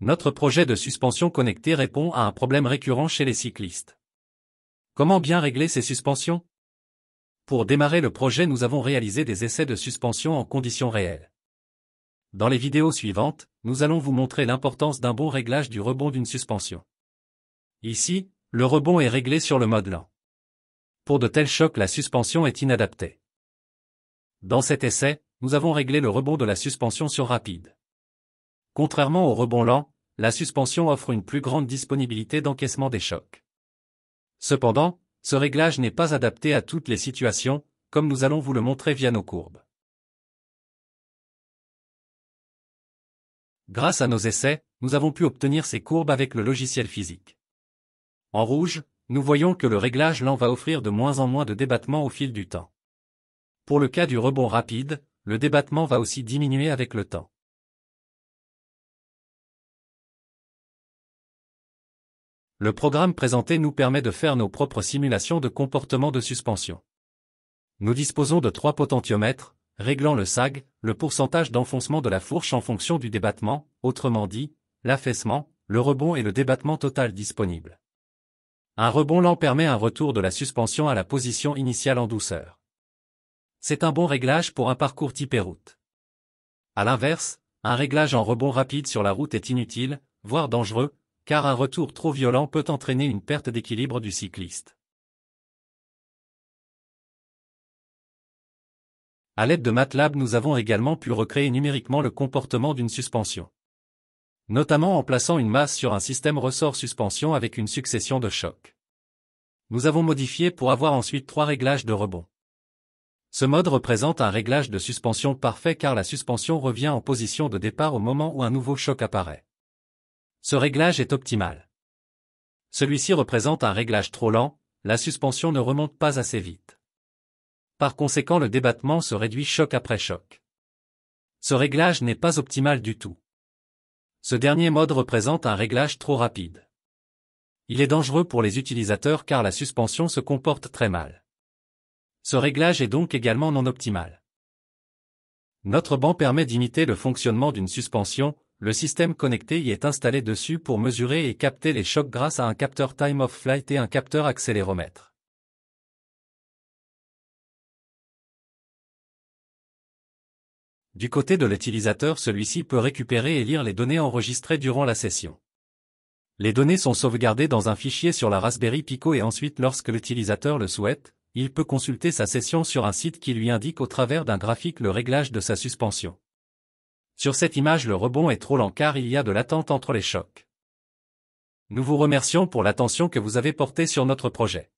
Notre projet de suspension connectée répond à un problème récurrent chez les cyclistes. Comment bien régler ces suspensions Pour démarrer le projet, nous avons réalisé des essais de suspension en conditions réelles. Dans les vidéos suivantes, nous allons vous montrer l'importance d'un bon réglage du rebond d'une suspension. Ici, le rebond est réglé sur le mode lent. Pour de tels chocs, la suspension est inadaptée. Dans cet essai, nous avons réglé le rebond de la suspension sur rapide. Contrairement au rebond lent, la suspension offre une plus grande disponibilité d'encaissement des chocs. Cependant, ce réglage n'est pas adapté à toutes les situations, comme nous allons vous le montrer via nos courbes. Grâce à nos essais, nous avons pu obtenir ces courbes avec le logiciel physique. En rouge, nous voyons que le réglage lent va offrir de moins en moins de débattement au fil du temps. Pour le cas du rebond rapide, le débattement va aussi diminuer avec le temps. le programme présenté nous permet de faire nos propres simulations de comportement de suspension. Nous disposons de trois potentiomètres, réglant le SAG, le pourcentage d'enfoncement de la fourche en fonction du débattement, autrement dit, l'affaissement, le rebond et le débattement total disponible. Un rebond lent permet un retour de la suspension à la position initiale en douceur. C'est un bon réglage pour un parcours type route. À l'inverse, un réglage en rebond rapide sur la route est inutile, voire dangereux, car un retour trop violent peut entraîner une perte d'équilibre du cycliste. À l'aide de MATLAB, nous avons également pu recréer numériquement le comportement d'une suspension. Notamment en plaçant une masse sur un système ressort-suspension avec une succession de chocs. Nous avons modifié pour avoir ensuite trois réglages de rebond. Ce mode représente un réglage de suspension parfait car la suspension revient en position de départ au moment où un nouveau choc apparaît. Ce réglage est optimal. Celui-ci représente un réglage trop lent, la suspension ne remonte pas assez vite. Par conséquent le débattement se réduit choc après choc. Ce réglage n'est pas optimal du tout. Ce dernier mode représente un réglage trop rapide. Il est dangereux pour les utilisateurs car la suspension se comporte très mal. Ce réglage est donc également non optimal. Notre banc permet d'imiter le fonctionnement d'une suspension, le système connecté y est installé dessus pour mesurer et capter les chocs grâce à un capteur time of flight et un capteur accéléromètre. Du côté de l'utilisateur, celui-ci peut récupérer et lire les données enregistrées durant la session. Les données sont sauvegardées dans un fichier sur la Raspberry Pico et ensuite lorsque l'utilisateur le souhaite, il peut consulter sa session sur un site qui lui indique au travers d'un graphique le réglage de sa suspension. Sur cette image le rebond est trop lent car il y a de l'attente entre les chocs. Nous vous remercions pour l'attention que vous avez portée sur notre projet.